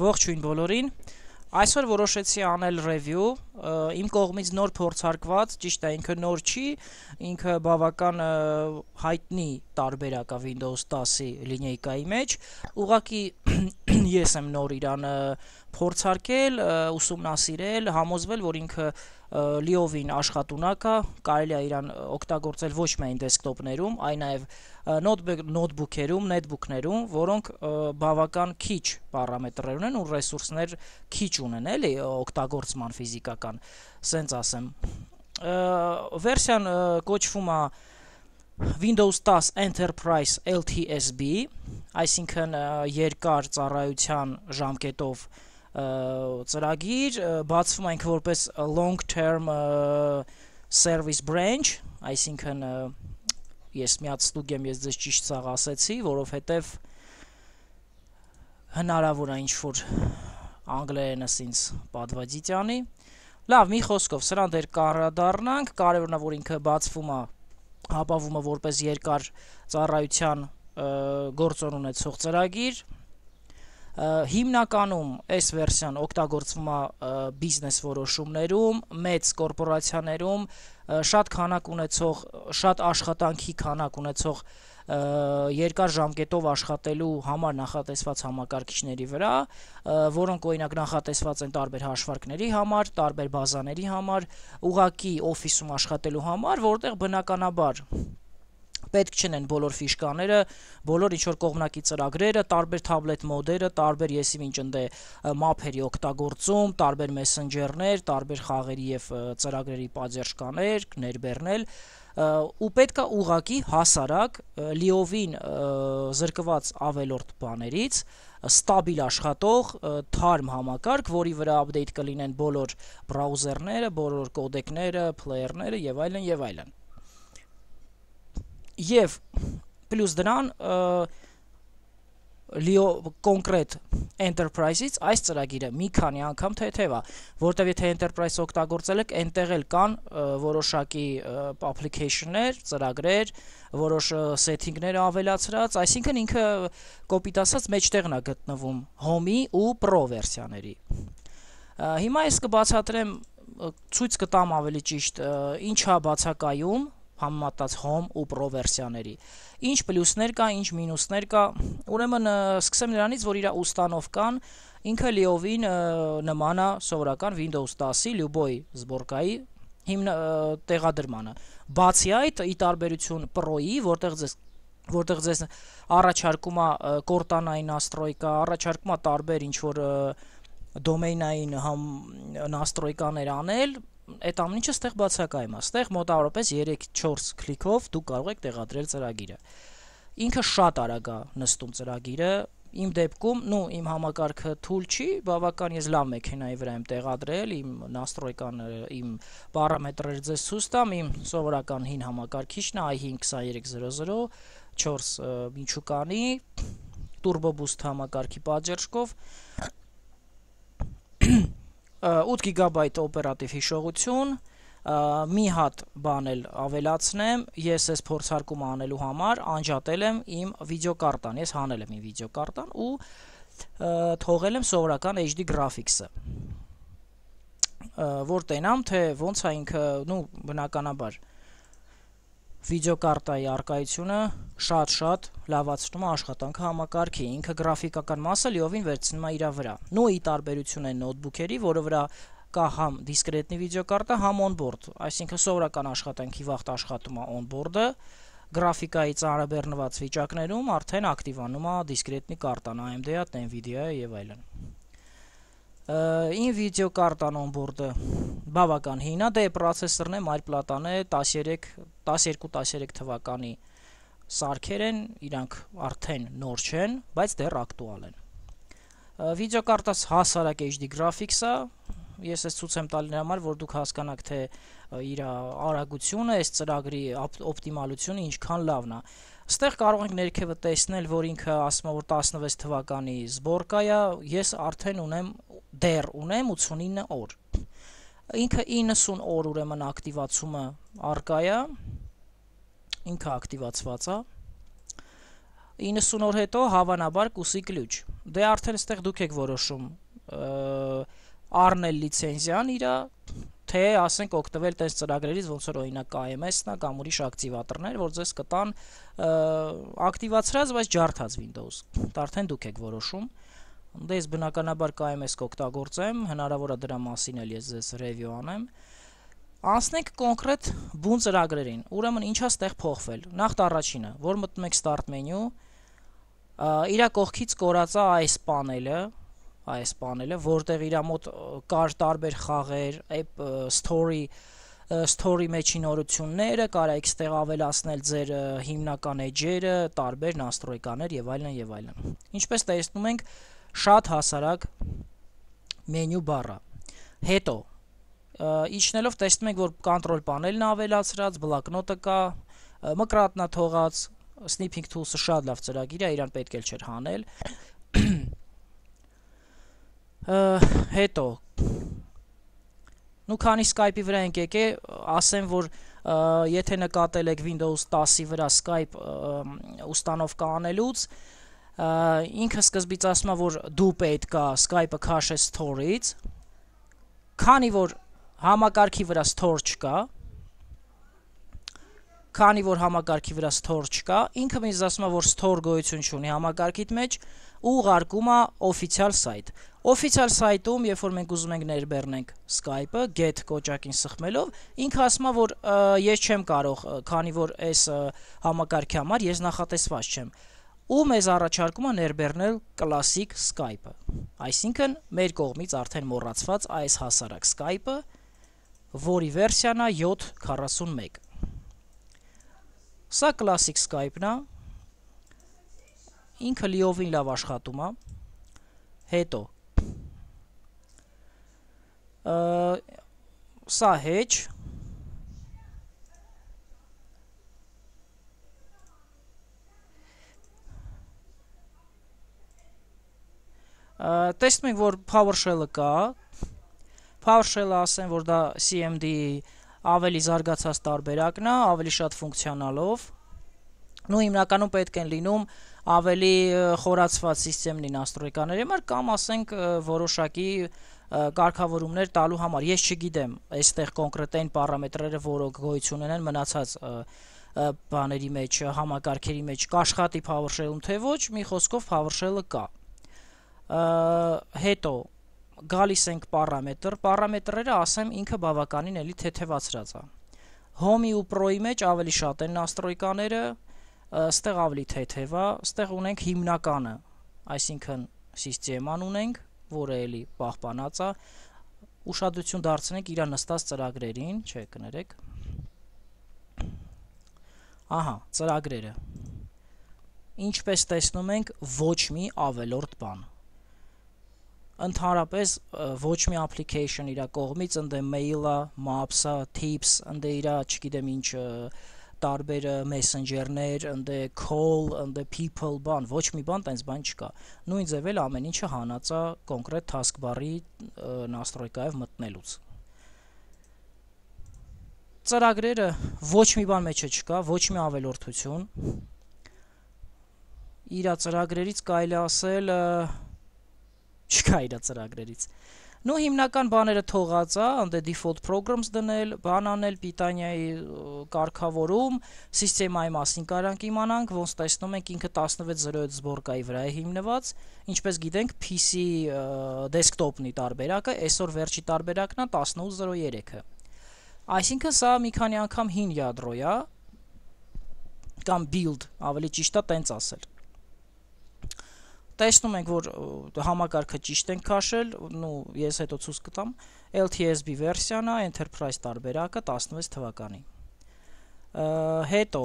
Ողջույն բոլորին։ Այսօր որոշեցի անել review, իմ կողմից նոր փորձարկված, ճիշտ է, ինքը նոր չի, ինքը բավական հայտնի տարբերակ է Windows 10-ի լինեյկայի մեջ։ Ուղղակի ես եմ նոր իրան փորձարկել, ուսումնասիրել, համոզվել, որ ինքը լիովին աշխատունակը, կարելի է իրան օգտագործել ոչ միայն դեսկտոպներում, այլ նաև նոթբուքերում, նեթբուքներում, որոնք բավական քիչ պարամետրեր ունեն ու ռեսուրսներ քիչ ունեն, էլի օգտագործման ֆիզիկական, սենց ասեմ։ Վերսիան կոչվում է Windows 10 Enterprise LTSB, այսինքն երկար ծառայության ժամկետով ծրագիր, բացվում այնք որպես long term service branch, այսինքն ես միած ստուգ եմ, ես ձեզ ճիշտ ցաղ ասեցի, որովհետև հնարավոր է ինչ որ անգլերենս ինձ պատվադիտյանի։ Լավ, մի խոսքով սրան դեր կառադառնանք, կարևորն է որ ինքը բացվում է հապավումը որպես երկար ծառայության գործոն ունեցող ծրագիր, Հիմնականում այս վերսիան օգտագործվում է բիզնես որոշումներում, մեծ կորպորացիաներում, շատ քանակ ունեցող, շատ աշխատանքի քանակ ունեցող երկար ժամկետով աշխատելու համար նախատեսված համակարգիչների վրա, որոնք օրինակ նախատեսված են տարբեր հաշվարկների համար, տարբեր բազաների համար, ուղակի օֆիսում աշխատելու համար, որտեղ բնականաբար պետք չեն են բոլոր ֆիշկաները, բոլոր ինչ որ կողմնակի ծրագրերը, տարբեր թաբլետ մոդերը, տարբեր եսիմ ինչ ընդ է մափերի օգտագործում, տարբեր մեսենջերներ, տարբեր խաղերի եւ ծրագրերի падերշկաներ ներբեռնել ու պետքա ուղակի հասարակ լիովին զրկված ավելորդ բաներից ստաբիլ աշխատող թարմ համակարգ, որի վրա update կլինեն բոլոր բրաուզերները, բոլոր կոդեկները, player-ները եւ այլն եւ այլն եւ պլյուս դրան լիո կոնկրետ enterprise-ից այս ծրագիրը մի քանի անգամ թեթև է, որտեվ եթե enterprise օգտագործել եք, այնտեղ էլ կան որոշակի application-ներ, ծրագրեր, որոշ setting-ներ ավելացրած, այսինքն ինքը կոպիտ ասած մեջտեղն է գտնվում home-ի ու pro վերսիաների։ Հիմա ես կբացատրեմ ցույց կտամ ավելի ճիշտ ինչա բացակայում համեմատած Home ու Pro վերսիաների։ Ինչ պլյուսներ կա, ինչ մինուսներ կա։ Ուրեմն սկսեմ նրանից, որ իր ուստանովքան ինքը լիովին նման է սովորական Windows 10-ի Luboy զբորկայի հիմն տեղադրմանը։ Բացի այդ, ի տարբերություն Pro-ի, որտեղ ձեզ որտեղ ձեզ առաջարկում է կորտանային աստրոյկա, առաջարկում է տարբեր ինչ որ դոմեյնային համ նաստրոյկաներ անել, այդ ամենը ստեղ բացակայում է։ Ստեղ մոտավորապես 3-4 քլիքով դու կարող ես տեղադրել ծրագիրը։ Ինքը շատ արագ է նստում ծրագիրը, իմ դեպքում, նո, իմ համակարգը թույլ չի, բավական ես լավ մեքենայի վրա եմ տեղադրել, իմ նաստրոյկան, իմ պարամետրերը ձեզ ցույց տամ, իմ սովորական հին համակարգիչն է i52300 4 միջուկանի turbo boost համակարգի պատժերշկով 8 գիգաբայտ օպերատիվ հիշողություն, մի հատ բան էլ ավելացնեմ, ես այս փորձարկումը անելու համար անջատել եմ իմ վիդեոկարտան, ես հանել եմ իմ վիդեոկարտան ու թողել եմ սովորական HD graphics-ը որ տենամ թե ոնց է ինքը, նու բնականաբար Վիդեոկարտայի առկայությունը շատ-շատ լավացնում է աշխատանքը համակարգի, ինքը գրաֆիկական մասը լիովին վերցնում է իր վրա։ Նու ի տարբերություն է նոթբուքերի, որը վրա կա համ դիսկրետնի վիդեոկարտը, համ on-board, այսինքն սովորական աշխատանքի վաղտ աշխատում է on-board-ը, գրաֆիկայի ծանրաբեռնված վիճակներում արդեն ակտիվանում է դիսկրետնի կարտան AMD-ը, NVIDIA-ը եւ այլն ին վիդեո կարտան onboard-ը բավական հին դե, է, դե պրոցեսորն է Mile Platan է 13 12-13 թվականի սարքեր են, իրանք արդեն նոր չեն, բայց դեռ ակտուալ են։ Վիդեո կարտաս հասարակ HD graphics է, ես ես ցույց եմ տալի նրա համար, որ դուք հասկանաք, թե իր արագությունը, այս ծրագրի օպտիմալությունը ինչքան լավն է։ Ստեղ կարող ենք ներքևը տեսնել, որ ինքը ասում է, որ 16 թվականի զբորկա է, ես արդեն ունեմ դեռ ունեմ 89 օր։ Ինքը 90 օր ուրեմն ակտիվացումը արկա է։ Ինքը ակտիվացված է։ 90 օր հետո հավանաբար կուսի գլուչ։ Դե արդեն ստեղ դուք եք որոշում առնել լիցենզիան իրա թե ասենք օգտվել տես ծրագրերից, ոնց որ օրինակ KMS-ն է կամ ուրիշ ակտիվատորներ, որ ձեզ կտան ակտիվացրած, բայց ջարդած Windows։ Դա արդեն դուք եք որոշում։ Դե ես բնականաբար KMS կօգտագործեմ, հնարավոր է դրա մասին էլ ես ձեզ review անեմ։ Անցնենք կոնկրետ բուն ծրագրերին։ Ուրեմն ինչա ստեղ փոխվել։ Նախ առաջինը, որ մտնում եք start menu, իր կողքից կորածա այս panel-ը, այս բաները, որտեղ իր մոտ կար տարբեր խաղեր, app story story մեջի նորությունները, կարա էքստեղ ավելացնել ձեր հիմնական էջերը, տարբեր настройկաներ եւ այլն եւ այլն։ Ինչպես տեսնում ենք, շատ հասարակ մենյու բառը։ Հետո իջնելով տեսնում եք, որ control panel-ն ավելացրած, բլոկնոտը կա, մկրատն է թողած, snipping tools-ը շատ լավ ծրագիր է, իրան պետք էլ չէր հանել հետո Ну քանի Skype-ի վրա ենք եկել, ասեմ, որ եթե նկատել եք Windows 10-ի վրա Skype ուստանովկա անելուց, ինքը սկզբից ասում է, որ դու պետք է Skype-ը քաշես Store-ից։ Քանի որ համակարգի վրա Store չկա, քանի որ համակարգի վրա store չկա, ինքը ինձ ասում է, որ store գոյություն չունի համակարգիդ մեջ ու ուղարկում է official site։ Official site-ում, երբ որ մենք ուզում ենք ներբեռնենք Skype-ը get կոճակին սխմելով, ինքը ասում է, որ ես չեմ կարող, քանի որ այս համակարգի համար ես նախատեսված չեմ ու մեզ առաջարկում է ներբեռնել classic Skype-ը։ Այսինքն մեր կողմից արդեն մոռացված այս հասարակ Skype-ը, որի վերսիան է 7.41 Սա կլասիկ Skype-ն է։ Ինքը լիովին լավ աշխատում է։ Հետո սա hedge տեսնում ենք որ PowerShell-ը կա PowerShell-ը ասեմ որ դա CMD-ի ավելի զարգացած տարբերակն է, ավելի շատ ֆունկցիոնալով։ Նու հիմնականում պետք են լինում ավելի խորացված համակարգ լինի աստրոյկաների համար կամ ասենք որոշակի կարգավորումներ տալու համար։ Ես չգիտեմ, այստեղ կոնկրետ այն պարամետրերը, որոնք գոյություն ունեն մնացած բաների մեջ, համակարգերի մեջ կաշխատի PowerShell-ում թե ոչ, մի խոսքով PowerShell-ը կա։ Հետո գալիս ենք պարամետր, պարամետրերը ասեմ ինքը բավականին էլի թեթևացրած է։ Home-ի ու Pro-ի մեջ ավելի շատ են настройկաները, ստեղ ավելի թեթև է, ստեղ ունենք հիմնականը, այսինքն սիստեման ունենք, որը էլի պահպանած է։ Ուշադրություն դարձնենք իր նստած ծրագրերին, չէ, կներեք։ Ահա, ծրագրերը։ Ինչպես տեսնում ենք, ոչ մի ավելորդ բան ընդհանրապես ոչ մի application իր կողմից ընդ mail-ը, maps-ը, tips, ընդ իր, չգիտեմ ինչ տարբեր messenger-ներ, ընդ call, ընդ people բան, ոչ մի բան տենց բան չկա։ Նույն ձև էլ ամեն ինչը հանածա կոնկրետ task bar-ի настройкаև մտնելուց ծրագրերը ոչ մի բան մեջը չկա, ոչ մի ավելորդություն։ Իրա ծրագրերից կարելի ասել չկա իր ծրագրերից։ Նու հիմնական բաները թողած է, անդե default programs դնել, բան անել Պիտանիայի կարգավորում, համակարգի մասին կարանք իմանանք, ոնց տեսնում ենք ինքը 16.07 զբորկայի վրա է հիմնված, ինչպես գիտենք PC desktop-նի տարբերակը, այսօր վերջի տարբերակն է 18.03-ը։ Այսինքն սա մի քանի անգամ հին յադրո է կամ build, ավելի ճիշտ է տենց ասել տեսնում ենք, որ համակարգը ճիշտ են քաշել, ու ես հետո ցույց կտամ, LTSB վերսիան է, Enterprise տարբերակը 16 թվականի։ Հետո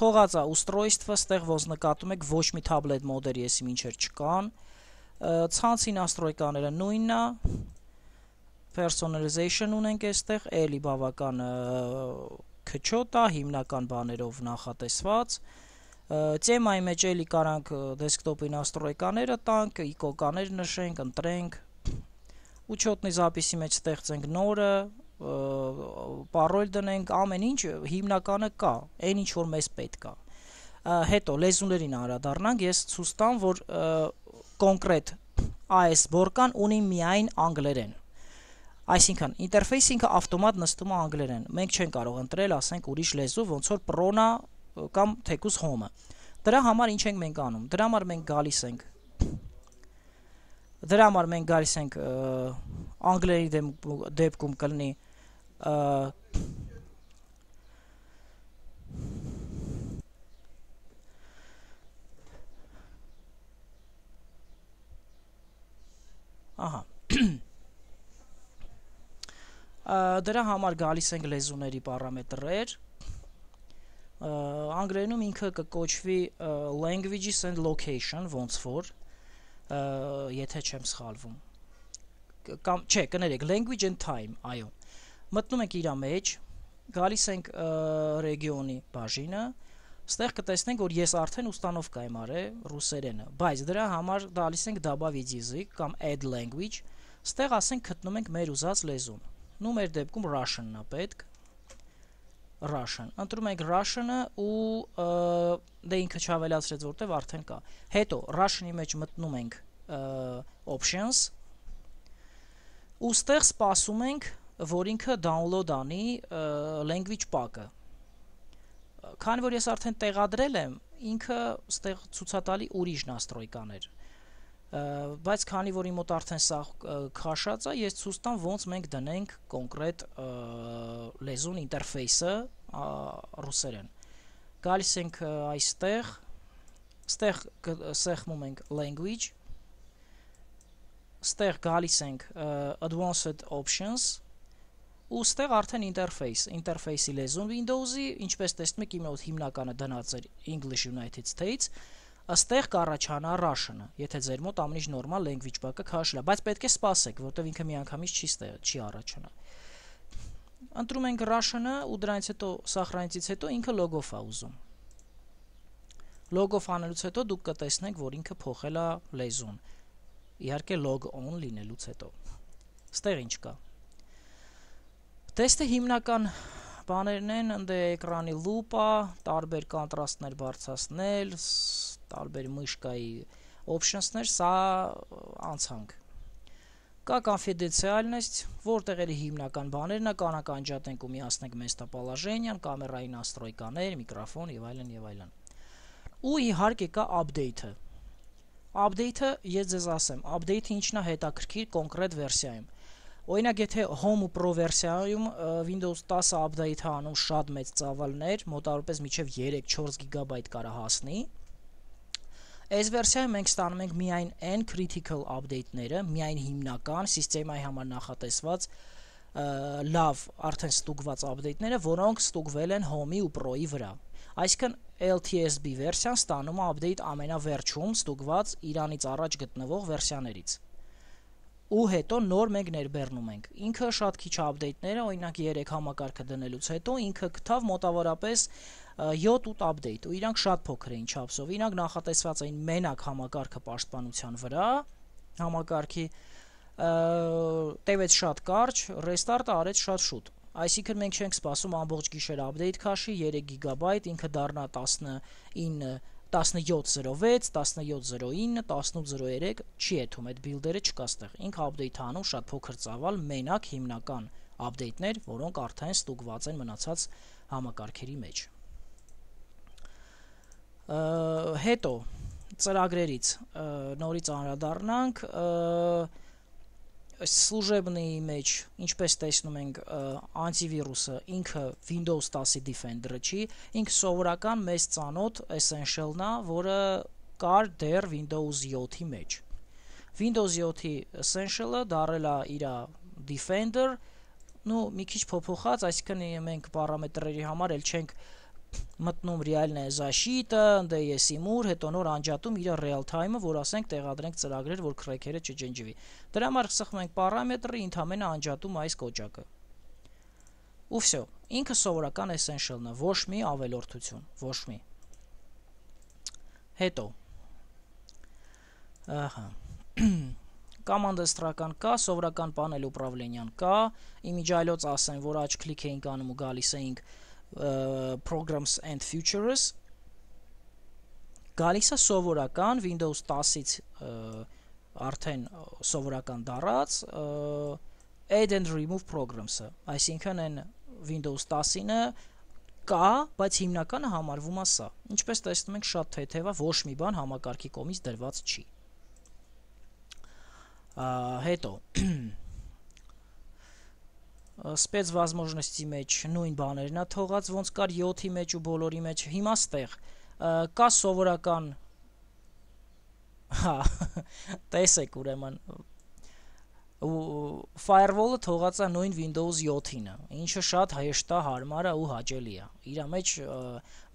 թողածա устройство, ստեղ ոս նկատում եք ոչ մի tablet մոդելի էսի մինչեր չկան։ Ցանցի настройկաները նույնն է։ Personalization ունենք այստեղ, էլի բավական քչոտ է, հիմնական բաներով նախատեսված։ Ա, Թեմայի մեջ էլի կարանք դեսկտոպին աստրոեկաները տանք, իկոկաներ նշենք, ընտրենք, ուչոտնի զապիսի մեջ ստեղծենք նորը, պարոլ դնենք, ամեն ինչ հիմնականը կա, այն ինչ որ մեզ պետք է։ Հետո լեզուներին անդրադառնանք, ես ցույց տամ, որ կոնկրետ այս բորկան ունի միայն անգլերեն։ Այսինքն, ինտերֆեյս ինքը ավտոմատ նստում է անգլերեն։ Մենք չենք կարող ընտրել, ասենք, ուրիշ լեզու, ոնց որ Pro-ն կամ թեկուս հոմը։ Դրա համար ինչ ենք մենք անում։ Դրա համար մենք գալիս ենք դրա համար մենք գալիս ենք անգլերի դեմ, դեպքում կլինի ահա դրա համար գալիս ենք լեզուների պարամետրեր անգլերենում ինքը կկոչվի languages and location ոնց որ եթե չեմ սխալվում կամ չէ կներեք language and time այո մտնում ենք իր մեջ գալիս ենք ռեգիոնի բաժինը ստեղ կտեսնենք որ ես արդեն ուստանովկա եմ արել ռուսերենը բայց դրա համար դալիս ենք добавить язык կամ add language ստեղ ասենք գտնում ենք մեր ուզած լեզուն նու մեր դեպքում russian-ն է պետք Russian։ Ընտրում եք Russian-ը ու դե ինքը չավելացրեց, որտեվ արդեն կա։ Հետո Russian-ի մեջ մտնում ենք options։ Ու ստեղ սպասում ենք, որ ինքը download անի language pack-ը։ Քանի որ ես արդեն տեղադրել եմ, ինքը ստեղ ցուցատալի ուրիշ настройկաներ բայց քանի որ իմ մոտ արդեն սա քաշած է, ես ցույց տամ ոնց մենք դնենք կոնկրետ լեզուն ինտերֆեյսը ռուսերեն։ Գալիս ենք այստեղ, ստեղ սեղմում ենք language, ստեղ գալիս ենք advanced options, ու ստեղ արդեն interface, interface-ի լեզուն Windows-ի, ինչպես տեսնում եք, իմ մոտ հիմնականը դնած էր English United States, Աստեղ կառաջանա Russian-ը, եթե ձեր մոտ ամեն ինչ նորմալ language pack-ը քաշլա, բայց պետք է սպասեք, որտեվ ինքը միանգամից չի ստեղ, չի առաջանա։ Ընտրում ենք Russian-ը ու դրանից հետո սախրանից հետո ինքը logov-ա ուզում։ Logov անելուց հետո դուք կտեսնեք, որ ինքը փոխել է լեզուն։ Իհարկե log on լինելուց հետո։ Ստեղ ինչ կա։ Տեստը հիմնական բաներն են, ընդ էկրանի լուպա, տարբեր կոնտրաստներ բարձրացնել, տարբեր մշկայի options-ներ, սա անցանք։ Կա confidentialness, որտեղ էլի հիմնական բաներն է, կանակ անջատենք ու միացնենք մեստապալաժենյան, կամերային աստրոյկաներ, միկրոֆոն եւ այլն եւ այլն։ Ու իհարկե կա update-ը։ Update-ը ես ձեզ ասեմ, update-ը ինչն է հետաքրքիր կոնկրետ վերսիայում։ Օրինակ, եթե Home Pro վերսիայում Windows 10 update-ը անում շատ մեծ ծավալներ, մոտավորապես միջև 3-4 GB կարա հասնի, Այս վերսիայում մենք ստանում ենք միայն այն critical update-ները, միայն հիմնական համակարգի համար նախատեսված լավ արդեն ստուգված update-ները, որոնք ստուգվել են Home-ի ու Pro-ի վրա։ Այսինքն LTSB վերսիան ստանում է update ամենավերջում ստուգված իրանից առաջ գտնվող վերսիաներից ու հետո նոր մենք ներբեռնում ենք։ Ինքը շատ քիչ update-ներ է, օրինակ 3 համակարգը դնելուց հետո ինքը գտավ մոտավորապես 1 7-8 update ու իրանք շատ փոքր էին չափսով։ Իրանք նախատեսված էին մենակ համակարգը պաշտպանության վրա, համակարգի տևեց շատ կարճ, restart-ը արեց շատ շուտ։ Այսինքն մենք չենք սպասում ամբողջ գիշեր update քաշի 3 GB, ինքը դառնա 19 1706, 1709, 1803 չի եթում, այդ build-երը չկա ստեղ։ Ինքը update-ը անում շատ փոքր ծավալ, մենակ հիմնական update-ներ, որոնք արդեն ստուգված են մնացած համակարգերի մեջ հետո ծրագրերից նորից անդրադառնանք սուժեբնի մեջ, ինչպես տեսնում ենք, անտիվիրուսը ինքը Windows 10-ի Defender-ը չի, ինքը սովորական մեզ ծանոթ Essential-ն է, որը կար դեռ Windows 7-ի մեջ։ Windows 7-ի Essential-ը դարել է իր Defender, նու մի քիչ փոփոխած, այսինքն մենք պարամետրերի համար էլ չենք մտնում Real-ն է զաշիտը, ընդ ես իմուր, հետո նոր անջատում իր real time-ը, որ ասենք տեղադրենք ծրագրեր, որ քրեքերը չջնջվի։ Դրա համար սխմենք պարամետրը, ընդհանրապես անջատում այս կոճակը։ Ու վсё, ինքը սովորական essential-ն է, ոչ մի ավելորդություն, ոչ մի։ Հետո։ Ահա։ Կամանդա ստրական կա, սովորական պանել ուправլենյան կա, իմիջայլոց ասեն, որ աչ կլիկ էինք անում ու գալիս էինք programs and futures գալիս է սովորական Windows 10-ից արդեն սովորական դառած add and remove programs-ը, այսինքն այն Windows 10-ը կա, բայց հիմնականը համարվում է սա։ Ինչպես տեսնում ենք, շատ թեթևա, ոչ մի բան համակարգի կողմից դրված չի։ Ա հետո սպեցվազմոժնստի մեջ նույն բաներն է թողած, ոնց կար 7-ի մեջ ու բոլորի մեջ, հիմա ստեղ կա սովորական հա տեսեք ուրեմն firewall-ը թողած է նույն Windows 7-ինը, ինչը շատ հեշտ է, հարմար է ու հաճելի է։ Իր մեջ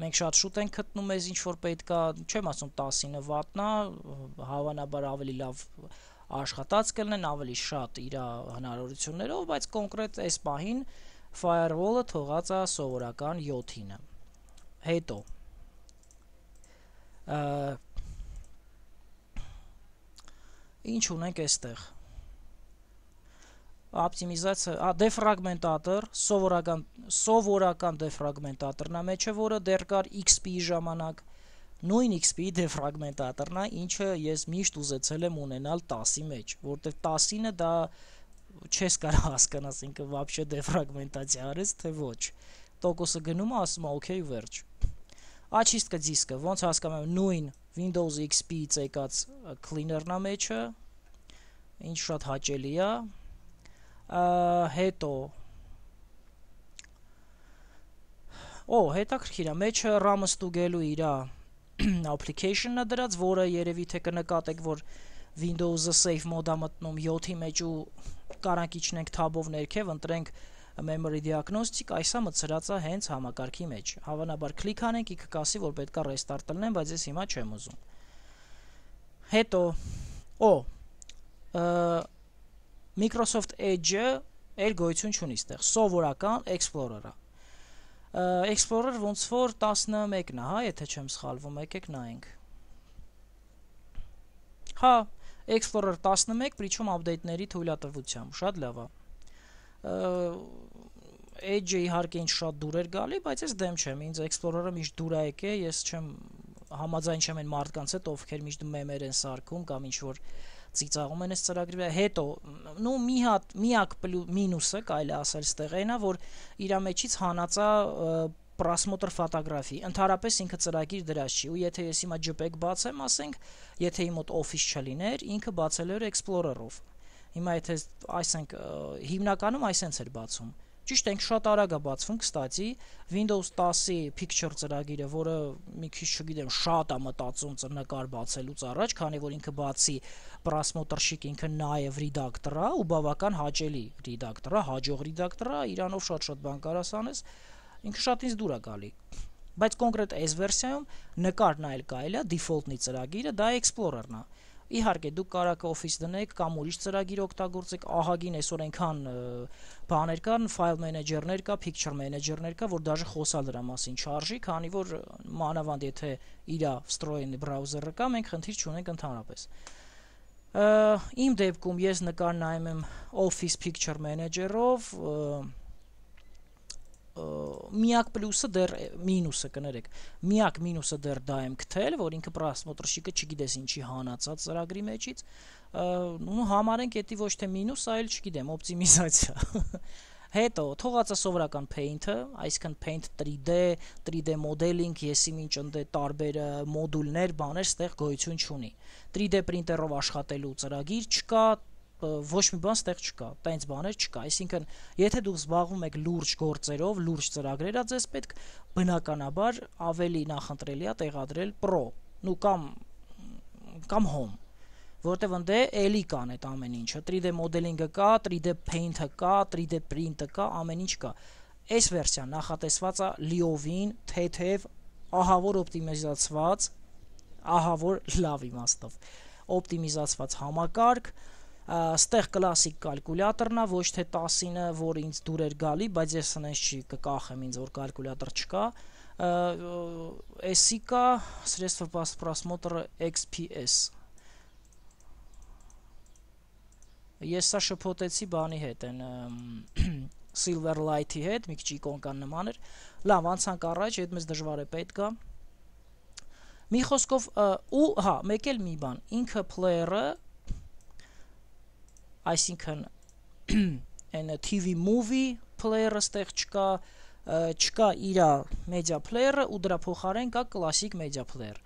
մենք շատ շուտ ենք գտնում ես ինչ որ պետքա, չեմ ասում 10-ը վատնա, հավանաբար ավելի լավ աշխատած կլինեն ավելի շատ իր հնարավորություններով, բայց կոնկրետ այս պահին firewall-ը թողած է սովորական 7-ինը։ Հետո ինչ ունենք այստեղ օպտիմիզացիա, ա դեֆրագմենտատոր, սովորական սովորական դեֆրագմենտատորն է մեջը, որը դեռ կար XP ժամանակ, նույն XP-ի դեֆրագմենտատորն է, ինչը ես միշտ ուզեցել եմ ունենալ 10-ի մեջ, որտեղ 10-ը դա չես կարող հասկանաս ինքը вообще դեֆրագմենտացիա արեց թե ոչ։ Տոկոսը գնում է, ասում է OK վերջ։ Աչիստկա դիսկը, ոնց հասկանում եմ, նույն Windows XP-ից եկած cleaner-ն է մեջը, ինչ շատ հաճելի է։ Հետո Օ, հետաքրքիր է, մեջը RAM-ը ստուգելու իրա application-ը դրած, որը երևի թե կնկատեք, որ Windows-ը save mode-ա մտնում 7-ի մեջ ու կարանք իջնենք tab-ով ներքև, ընտրենք memory diagnostic, այսա մցրած է հենց համակարգի մեջ։ Հավանաբար կլիկ անենք, ինքը կասի, որ պետքա restart տնեմ, բայց ես հիմա չեմ ուզում։ Հետո օ Microsoft Edge-ը այլ գոյություն չունի ստեղ։ Սովորական Explorer-ը Explorer ոնց որ 11-ն է, հա, եթե չեմ սխալվում, եկեք նայենք։ Հա, Explorer 11, причем update-ների թույլատվությամբ, շատ լավ է։ Edge-ը իհարկե ինձ շատ դուր էր գալի, բայց ես դեմ չեմ, ինձ Explorer-ը միշտ դուր է եկել, ես չեմ համաձայն չեմ այն մարդկանց հետ, ովքեր միշտ մեմեր են սարքում կամ ինչ որ ծիծաղում են այս ծրագրի վրա հետո նո մի հատ միակ մինուսը կարելի ասել ստեղ այնա որ իր մեջից հանածա պրասմոտր ֆոտոգրաֆի ընդհանրապես ինքը ծրագիր դրած չի ու եթե ես հիմա JPEG բացեմ ասենք եթե իմ մոտ office չլիներ ինքը բացել էր explorer-ով հիմա եթե այսենք հիմնականում այսենց էր բացում Ճիշտ ենք շատ արագ է բացվում, կստացի Windows 10-ի picture ծրագիրը, որը մի քիչ չգիտեմ, շատ է մտածում ծնկար բացելուց առաջ, քանի որ ինքը բացի Prasmotrshik ինքը նաև redactor է ու բավական հաճելի redactor է, հաջող redactor է, իրանով շատ-շատ բան կարասանես, ինքը շատ ինձ դուր է գալի բայց կոնկրետ այս վերսիայում նկարն այլ կայել է, default-նի ծրագիրը, դա Explorer-ն է։ Իհարկե, դուք կարող եք Office դնեք կամ ուրիշ ծրագիր օգտագործեք, ահագին այսօր այնքան բաներ կան, file manager-ներ կա, picture manager-ներ կա, որ դաժե խոսալ դրա մասին չարժի, քանի որ մանավանդ եթե իր վստրոյեն browser-ը կա, մենք խնդիր չունենք ընդհանրապես։ Իմ դեպքում ես նկար նայում եմ Office Picture Manager-ով, միակ պլյուսը դեռ մինուսը կներեք։ Միակ մինուսը դեռ դա եմ գտել, որ ինքը պրասմոտրշիկը չգիտես ինչի հանածած ծրագրի մեջից, ու համարենք դա ոչ թե մինուս, այլ չգիտեմ, օպտիմիզացիա։ Հետո թողածը սովորական Paint-ը, այսինքն Paint 3D, 3D modeling, եսի ինչ ընդ է տարբեր մոդուլներ, բաներ ստեղ գոյություն չունի։ 3D printer-ով աշխատելու ծրագիր չկա, ոչ մի բան ստեղ չկա, տենց բաներ չկա։ Այսինքն, եթե դուք զբաղվում եք լուրջ գործերով, լուրջ ծրագրերա, ձեզ պետք բնականաբար ավելի նախընտրելի է տեղադրել Pro, նու կամ կամ Home, որտեվ ընդ է էլի կան այդ ամեն ինչը։ 3D մոդելինգը կա, 3D Paint-ը կա, 3D Print-ը կա, ամեն ինչ կա։ Այս վերսիան նախատեսված է լիովին, թեթև, ահավոր օպտիմիզացված, ահավոր լավ իմաստով օպտիմիզացված համակարգ, ստեղ կլասիկ կալկուլյատորն է, ոչ թե 10-ը, որ ինձ դուր էր գալի, բայց ես այնպես չի կկախեմ ինձ, որ կալկուլյատոր չկա։ Էսիկա средство по просмотру XPS Ես սա շփոթեցի բանի հետ են Silver Light-ի հետ, մի քիչ իկոնկան նման էր։ Լավ, անցանք առաջ, այդ մեզ դժվար է պետք է։ Մի խոսքով ու հա, մեկ էլ մի բան, ինքը player-ը այսինքն այն TV movie player-ը ստեղ չկա, չկա իր media player-ը ու դրա փոխարեն կա classic media player,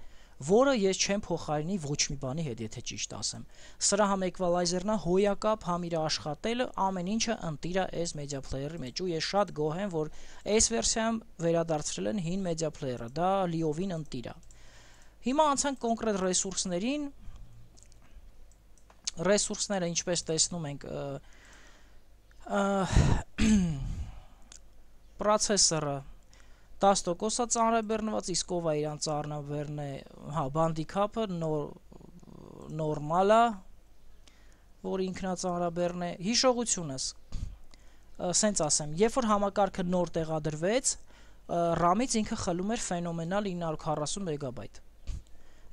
որը ես չեմ փոխարինի ոչ մի բանի հետ, եթե ճիշտ ասեմ։ Սրա համ equalizer-ն հոյակապ համ իր աշխատելը ամեն ինչը ընտիր է այս media player-ի մեջ ու ես շատ գոհ եմ, որ այս վերսիայում վերադարձրել են հին media player-ը, դա լիովին ընտիր է։ Հիմա անցանք կոնկրետ ռեսուրսներին, ռեսուրսները ինչպես տեսնում ենք պրոցեսորը 10%-ը ծանրաբեռնված, իսկ ով է իրան ծառնաբեռնը, հա, բանդիկապը նոր նորմալ է, որ ինքնածանրաբեռն է։ Հիշողությունս սենց ասեմ, երբ որ համակարգը նոր տեղադրվեց, RAM-ից ինքը խլում էր ֆենոմենալ 940 մեգաբայտ։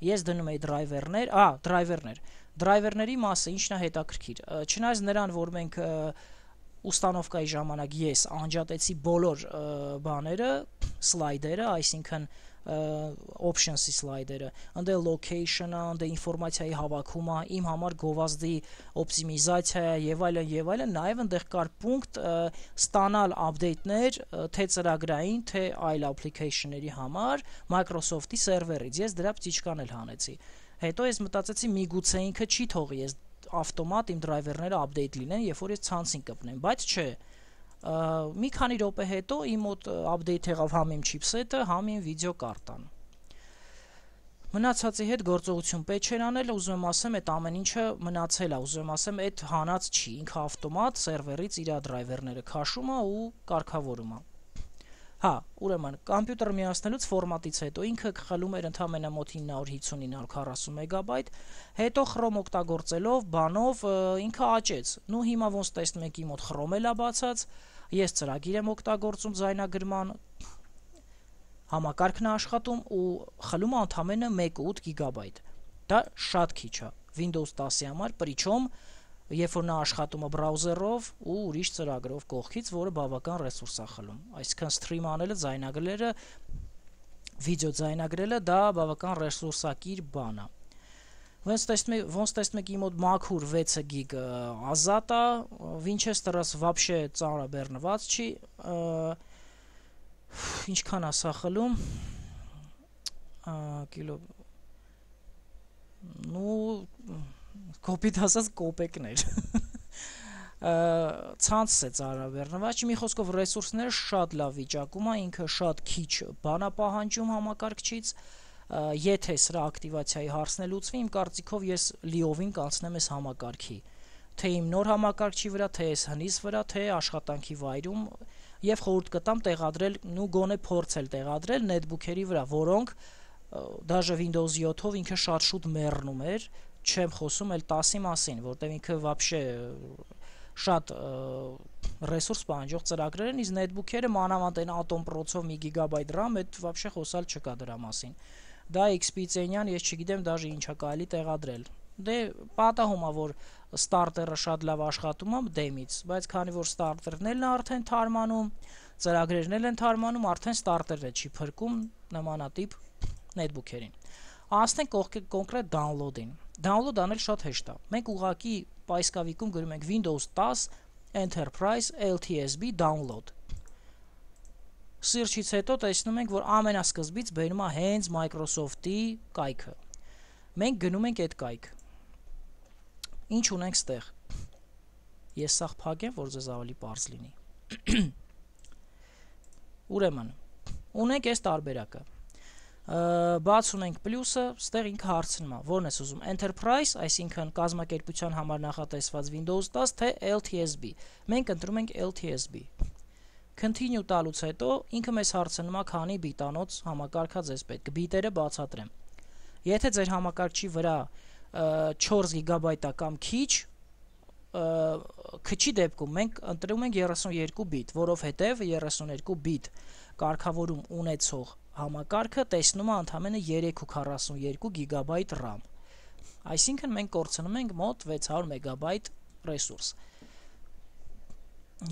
Ես դնում էի դրայվերներ, ա, դրայվերներ։ Դրայվերների մասը ինչն է հետաքրքիր։ Չնայած նրան, որ մենք ուստանովկայի ժամանակ ես անջատեցի բոլոր բաները, սլայդերը, այսինքն options-ի սլայդերը, ընդ location-ը, ընդ ինֆորմացիայի հավաքումը, իմ համար գովազդի օպտիմիզացիա եւ այլն եւ այլն, նաեւ այնտեղ կար պունկտ ստանալ update-ներ թե ծրագրային, թե այլ application-ների համար Microsoft-ի սերվերից։ Ես դրա փիչքան էլ հանեցի։ Հետո ես մտածեցի միգուցե ինքը չի թողի ես ավտոմատ իմ դրայվերները update լինեն, երբ որ ես ցանցին կպնեմ, բայց չէ։ Մի քանի րոպե հետո իմ մոտ update եղավ համ իմ chipset-ը, համ իմ վիդեոկարտան։ Մնացածի հետ գործողություն պետք չեն անել, ուզում եմ ասեմ, այդ ամեն ինչը մնացել է, ուզում եմ ասեմ, այդ հանած չի, ինքը ավտոմատ սերվերից իր դրայվերները քաշում է ու կարգավորում է։ Հա, ուրեմն համբյուտերը միացնելուց ֆորմատից հետո ինքը քխլում էր ընդամենը մոտ 950-940 մեգաբայթ, հետո Chrome օգտագործելով, բանով ինքը աճեց։ Նու հիմա ոնց տեսնում եք, իմ մոտ Chrome-ը լա բացած, ես ծրագիր եմ օգտագործում զայնագրման համակարգն է աշխատում ու խլումը ընդամենը 1.8 գիգաբայթ։ Դա շատ քիչ է Windows 10-ի համար, причем երբ որ նա աշխատում է բրաուզերով ու ուրիշ ծրագրով կողքից, որը բավական ռեսուրս է խլում։ Այսինքն սթրիմ անելը, զայնագրերը, վիդեո զայնագրելը դա բավական ռեսուրսակիր բան է։ Ոնց տեսնում եք, ոնց տեսնում եք իմ մոտ Mac-ուր 6 գիգ ազատ է, Winchester-ս вообще ծանրաբեռնված չի։ Ինչքան է սա խլում։ Կիլո Ну կոպիտ ասած կոպեկներ ցանց է ծարաբեռնված, մի խոսքով ռեսուրսները շատ լավ վիճակում է, ինքը շատ քիչ բանա պահանջում համակարգչից, եթե սրա ակտիվացիայի հարցն է լուծվի, իմ կարծիքով ես լիովին կանցնեմ այս համակարգի, թե իմ նոր համակարգչի վրա, թե այս հնիս վրա, թե աշխատանքի վայրում եւ խորհուրդ կտամ տեղադրել, նու գոնե փորձել տեղադրել netbook-երի վրա, որոնք դաժե Windows 7-ով ինքը շատ շուտ մեռնում էր, չեմ խոսում էլ 10-ի մասին, որտեղ ինքը вообще շատ ռեսուրս պահանջող ծրագրեր են, իսկ netbook-երը մանավանդ այն Atom Pro-ցով 1 GB RAM, այդ вообще խոսալ չկա դրա մասին։ Դա Expedia-ն, ես չգիտեմ դաժե ինչա կարելի տեղադրել։ Դե պատահում է, որ ստարտերը շատ լավ աշխատում է դեմից, բայց քանի որ ստարտերներն արդեն թարմանում, ծրագրերն են թարմանում, արդեն ստարտերը չի փրկում նմանատիպ netbook-երին։ Անցնենք կոնկրետ download-ին։ Download անել շատ հեշտ է։ Մենք ուղակի Paiscavic-ում գրում ենք Windows 10 Enterprise LTSB download։ Search-ից հետո տեսնում ենք, որ ամենասկզբից բերում է հենց Microsoft-ի կայքը։ Մենք գնում ենք այդ կայք։ Ինչ ունենք ստեղ։ Ես սա փակեմ, որ ձեզ ավելի པարզ լինի։ Ուրեմն, ունենք այս տարբերակը բացում ենք պլյուսը, ստեղ ինքը հարցնում է, ո՞րն ես ուզում, Enterprise, այսինքն կազմակերպության համար նախատեսված Windows 10, թե LTSB։ Մենք ընտրում ենք LTSB։ Continue տալուց հետո ինքը մեզ հարցնում է, քանի բիտանոց համակարգած ես պետք։ Բիտերը բացատրեմ։ Եթե ձեր համակարգչի վրա 4 գիգաբայտ է կամ քիչ, քչի դեպքում մենք ընտրում ենք 32 բիտ, որով հետև 32 բիտ կարգավորում ունեցող Համակարգը տեսնում է ընդամենը 3.42 գիգաբայտ RAM։ Այսինքն մենք կորցնում ենք մոտ 600 մեգաբայտ ռեսուրս։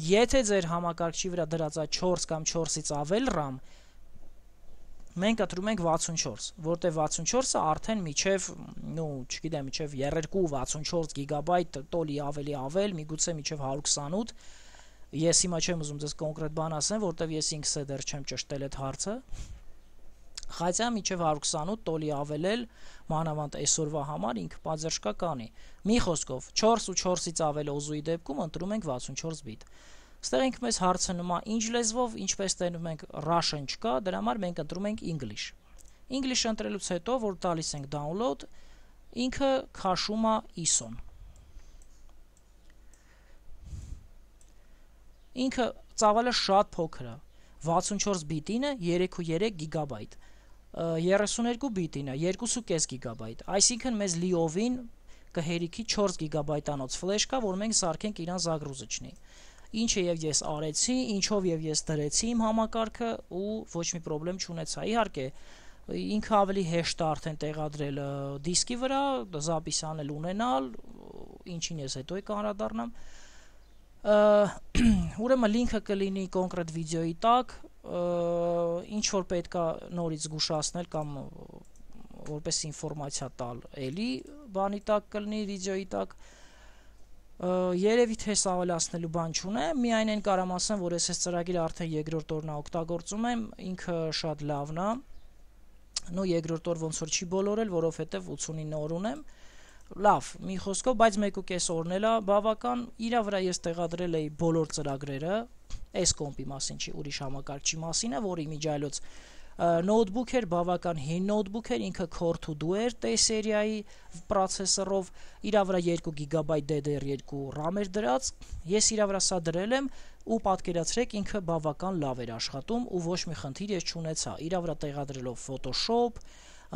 Եթե ձեր համակարգչի վրա դրած է 4 կամ 4-ից ավել RAM, մենք ընտրում ենք 64, որտեղ 64-ը արդեն միջև, նո, չգիտեմ, միջև 32-64 գիգաբայտ տոլի ավելի ավել, միգուցե միջև 128 Ես հիմա չեմ ուզում ձեզ կոնկրետ բան ասեմ, որտեվ ես ինքս է դեռ չեմ ճշտել այդ հարցը, Ղազիա միջև 128 տոլի ավելել մանավանդ այսօրվա համար ինքը պատժշկական է։ Մի խոսքով 4 ու 4-ից ավել օզուի դեպքում ընտրում ենք 64 բիտ։ Ստեղ ենք մեզ հարցնում է ինչ լեզվով, ինչպես տենում ենք Russian չկա, դրա համար մենք ընտրում ենք English։ English ընտրելուց հետո որ տալիս ենք download, ինքը քաշում է ISO-ն։ Ինքը ծավալը շատ փոքր է։ 64 բիտինը 3.3 գիգաբայտ։ 32 բիտին է 2.5 գիգաբայտ։ Այսինքն մեզ լիովին կհերիքի 4 գիգաբայտանոց ֆլեշկա, որ մենք սարքենք իրան զագրուզիչնի։ Ինչը եւ ես արեցի, ինչով եւ ես դրեցի իմ համակարգը ու ոչ մի խնդրեմ չունեցա։ Իհարկե, ինքը ավելի հեշտ է արդեն տեղադրել դիսկի վրա, զապիսանել ունենալ, ինչին ես հետո եկա անդառնամ։ Ուրեմն լինքը կլինի կոնկրետ վիդեոյի տակ, ինչ որ պետքա նորից զգուշացնել կամ որպես ինֆորմացիա տալ, էլի բանի տակ կլինի վիդեոյի տակ երևի թե ես ավելացնելու բան չունեմ, միայն այն կարամ ասեմ, որ ես այս ծրագիրը արդեն երկրորդ օրն է օգտագործում եմ, ինքը շատ լավն է։ Նո երկրորդ օր ոնց որ չի բոլորել, որովհետև 89 օր ունեմ։ Լավ, մի խոսքով, բայց 1.5 օրն էլա բավական։ Իրա վրա ես տեղադրել էի բոլոր ծրագրերը, այս կոմպի մասին չի, ուրիշ համակարգչի մասին է, որի միջայլոց նոթբուք էր, բավական հին նոթբուք էր, ինքը Core 2 էր T սերիայի պրոցեսորով, իր վրա 2 GB DDR2 RAM էր դրած։ Ես իր վրա սա դրել եմ ու պատկերացրեք ինքը բավական լավ էր աշխատում ու ոչ մի խնդիր ես չունեցա։ Իր վրա տեղադրելով Photoshop,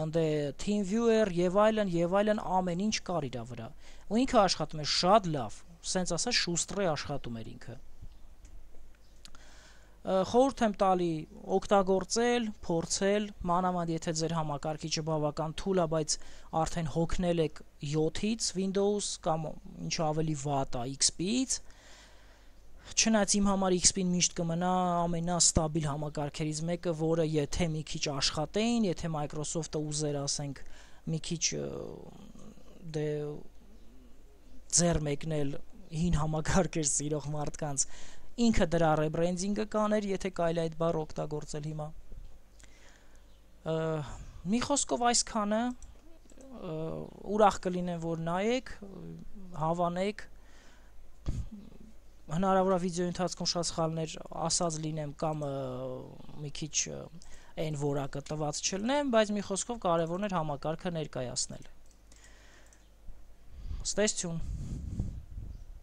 անդե TeamViewer եւ այլն եւ այլն ամեն ինչ կար իր վրա։ Ու ինքը աշխատում էր շատ լավ, սենց ասած շուստրե աշխատում էր ինքը խորհուրդ եմ տալի օգտագործել, փորձել, մանավանդ եթե ձեր համակարգիչը բավական թույլ է, բայց արդեն հոգնել եք 7-ից Windows կամ ինչ ավելի վատ է XP-ից։ Չնայած իմ համար XP-ն միշտ կմնա ամենաստաբիլ համակարգերից մեկը, որը եթե մի քիչ աշխատեին, եթե Microsoft-ը ուզեր, ասենք, մի քիչ դե ձեր մեկնել հին համակարգեր սիրող մարդկանց ինքը դրա ռեբրենդինգը կաներ, եթե կարելի այդ բառը օգտագործել հիմա։ Մի խոսքով այսքանը ուրախ կլինեմ, որ նայեք, հավանեք հնարավոր է վիդեոյի ընթացքում շատ սխալներ ասած լինեմ կամ մի քիչ այն որակը տված չլինեմ, բայց մի խոսքով կարևորն է համակարգը ներկայացնել։ Ստեսություն